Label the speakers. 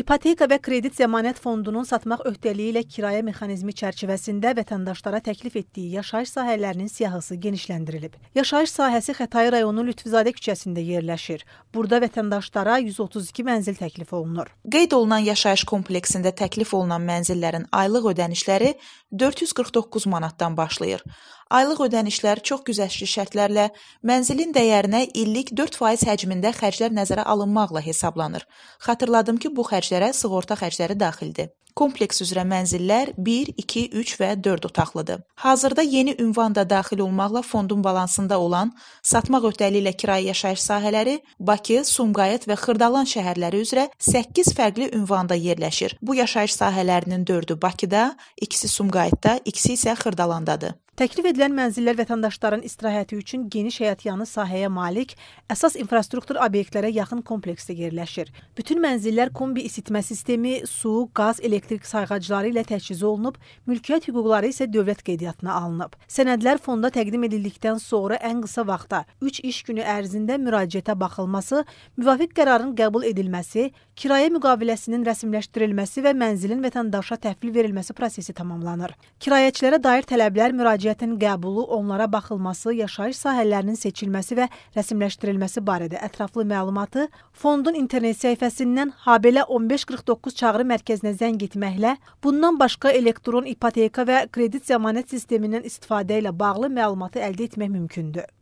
Speaker 1: İpoteka və kredit zəmanət fondunun satmaq öhdəliyi ilə kirayə mexanizmi çərçivəsində vətəndaşlara təklif etdiyi yaşayış sahələrinin siyahısı genişləndirilib. Yaşayış sahəsi Xətai rayonu Lütfüzadə küçəsində yerləşir. Burada vətəndaşlara 132 mənzil təklif
Speaker 2: olunur. Qeyd olunan yaşayış kompleksində təklif olunan mənzillərin aylıq ödənişləri 449 manatdan başlayır. Aylıq ödənişlər çox güzəştli şərtlərlə mənzilin dəyərinə illik 4% həcmində xərclər nəzərə alınmaqla hesablanır. Xatırladım ki, bu xərclərə sığorta xərcləri daxildir. Kompleks üzrə mənzillər 1, 2, 3 və 4 otaqlıdır. Hazırda yeni ünvan da daxil olmaqla fondun balansında olan satmaq öhdəliyi ilə kirayə yaşayış sahələri Bakı, Sumqayıt və Xırdalan şəhərləri üzrə 8 fərqli ünvanda yerləşir. Bu yaşayış sahələrinin 4-ü Bakıda, ikisi Sumqayıtda, ikisi isə Xırdalandadır.
Speaker 1: Təklif edilən mənzillər vətəndaşların istirahəti üçün geniş həyətyanı sahəyə malik, əsas infrastruktur obyektlərə yaxın kompleksdə yerləşir. Bütün mənzillər kombi isitmə sistemi, su, qaz, elektrik sayğacları ilə təchiz olunub, mülkiyyət hüquqları isə dövlət qeydiyyatına alınıb. Sənədlər fonda təqdim edildikdən sonra ən qısa vaxtda 3 iş günü ərzində müraciətə baxılması, müvafiq qərarın qəbul edilməsi, kirayə müqaviləsinin rəsmiləşdirilməsi və mənzilin vətəndaşa təhvil verilməsi prosesi tamamlanır. Kirayəçilərə dair tələblər müraciət müraciətin qəbulu, onlara baxılması, yaşayış sahələrinin seçilməsi və rəsmiləşdirilməsi barədə ətraflı məlumatı fondun internet səhifəsindən habelə 1549 çağrı mərkəzinə zəng etməklə, bundan başqa elektron ipoteka və kredit zəmanət sistemindən istifadə ilə bağlı məlumatı əldə etmək mümkündür.